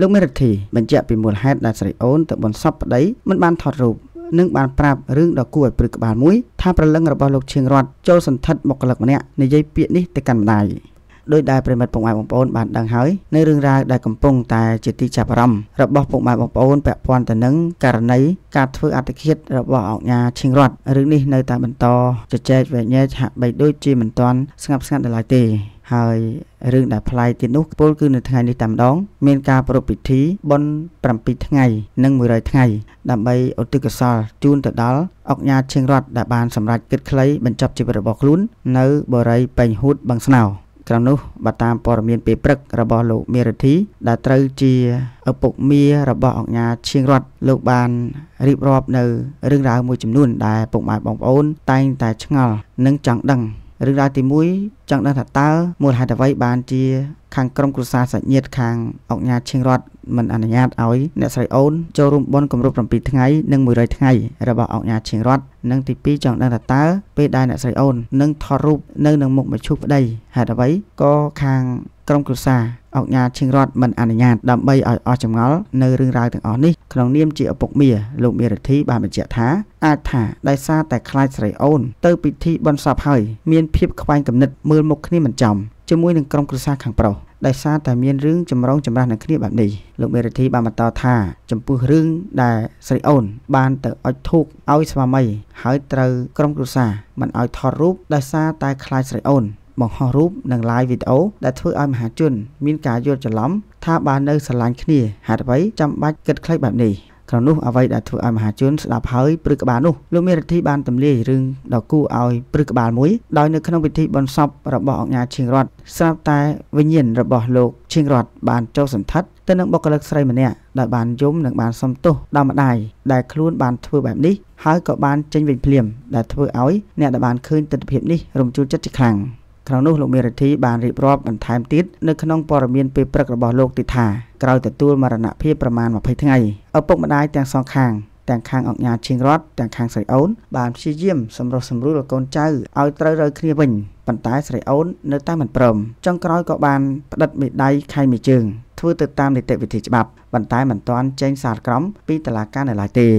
លោកមេរិទ្ធីបញ្ជាក់ពីមូលហេតុដែលស្រីអូនទៅបនសពប្តីមិនបានថតរូបនិងបានប្រាប់រឿងដ៏គួរឲ្យព្រឺក្បាលមួយ ថាប្រលឹងរបស់លោកឈៀងរតចូលសន្ធិដ្ឋបុគ្គលិកម្នាក់និយាយពាក្យនេះទៅកាន់ម្ដាយដោយដែលប្រិមិត្តពុកម៉ែបងប្អូនបានដឹងហើយនៅរឿងរ៉ាវដែលកំពុងតែជាទីចាប់អារម្មណ៍របស់ពុកម៉ែបងប្អូនពាក់ព័ន្ធទៅនឹងករណីការធ្វើអត្តឃាតរបស់អង្គការឈិងរតរឿងនេះនៅតែបន្តជជែកវែកញែកហាក់បីដូចជាមិនទាន់ស្ងប់ស្ងាត់ដល់ឡើយទេហើយរឿងដែលប្លែកទៀតនោះពលគឺនៅថ្ងៃនេះតែម្ដងមានការប្រពៃពិធីបុណ្យ7ថ្ងៃ និង100ថ្ងៃដើម្បីឧទ្ទិសកុសល ជូនទៅដល់អង្គញាឈៀងរតដែលបានសម្រេចគិតខ្លីបញ្ចប់ជីវិតរបស់ខ្លួននៅ បរិយពេញហួតបឹងស្នោក្រៅនោះបើតាមព័ត៌មានពេលព្រឹករបស់លោកមេរិទ្ធីដែលត្រូវជាឪពុកមារបស់អង្គញាឈៀងរតលោកបានរៀបរាប់ នៅរឿងរ៉ាវមួយចំនួនដែលពុកម៉ែបងប្អូនតែងតែឆ្ងល់និងចង់ដឹងរឿងរ៉ាវទី1ចង់ដឹងថាតើមូលហេតុអ្វីបានជាខាងក្រុមគ្រួសារសាច់ញាតិខាងអង្គញាតឈៀងរតមិនអនុញ្ញាតឲ្យអ្នកស្រីអូនចូលរួមបុណ្យគម្រប់7ថ្ងៃនិង100ថ្ងៃរបស់អង្គញាតឈៀងរតនិងទី2ចង់ដឹងថាតើពេលដែលអ្នកស្រីអូននឹងថតរូបនៅនឹងមុខមជ្ឈុប្តីហេតុអ្វីក៏ខាងក្រុមគ្រួសារអង្គការឈិងរដ្ឋមិនអនុញ្ញាតដើម្បីឲ្យអស់ចម្ងល់នៅរឿងរ៉ាវទាំងអស់នេះក្នុងនាមជាឪពុកមាលោកមេរទ្ធី បានបញ្ជាក់ថា អាចថាដោយសារតែខ្លាចស្រីអូនទៅពិធីបន់សពហើយមានភាពខ្វែងគំនិតមើលមុខគ្នាមិនចំជាមួយនឹងក្រុមគ្រួសារខាងប្រុសដោយសារតែមានរឿងចម្រូងចម្រាសនឹងគ្នាបែបនេះលោកមេរិទ្ធីបានបន្តថា ចំពោះរឿងដែលស្រីអូន បានទៅអុជធូបឲ្យស្វាមី ហើយត្រូវក្រុមគ្រួសារមិនឲ្យថតរូបដោយសារតែខ្លាចស្រីអូនបង្ហោះរូបនិង live វីដេអូដែលធ្វើឲ្យមហាជន មានការយល់ច្រឡំថាបាននៅស្រឡាញ់គ្នាហេតុអ្វីចាំបាច់គិតខ្លីបែបនេះក្រនោះអ្វីដែលធ្វើឲ្យមហាជនស្ដាប់ហើយព្រឹកក្បាលនោះលោកមេរិទ្ធីបានទម្លាយរឿងដ៏គួរឲ្យព្រឹកក្បាលមួយដោយនៅក្នុងពិធីបុណ្យសពរបស់អង្គការឈៀងរតស្រាប់តែ វិញ្ញាណរបស់លោកឈៀងរតបានចូលសន្ធិដ្ឋទៅនឹងបុគ្គលិកស្រីម្នាក់ដែលបានយំនិងបានសំទោសដល់ម្ដាយដែលខ្លួនបានធ្វើបែបនេះហើយក៏បានចេញវិញភ្លាម ដែលធ្វើឲ្យអ្នកដែលបានឃើញទស្សនវិជ្ជានេះរំជួលចិត្តជាខ្លាំង។ក្នុងនោះលោកមេរិទ្ធីបានរៀបរាប់បន្ថែមទៀតនៅក្នុងព័ត៌មានពេលព្រឹករបស់លោកទីថាក្រោយទទួលមរណភាពប្រមាណ20ថ្ងៃឪពុកម្ដាយទាំងសងខាងទាំងខាងអង្គញាជាងរដ្ឋទាំងខាងស្រីអូនបានព្យាយាមសម្រុះសម្រួលកូនចៅឲ្យត្រូវរើគ្នាវិញប៉ុន្តែស្រីអូននៅតែមិនព្រមចុងក្រោយក៏បានផ្តិតមេដៃខៃមេជើងធ្វើទៅតាមនីតិវិធីច្បាប់ប៉ុន្តែមិនទាន់ចេញសារក្រមពីតុលាការនៅឡើយទេ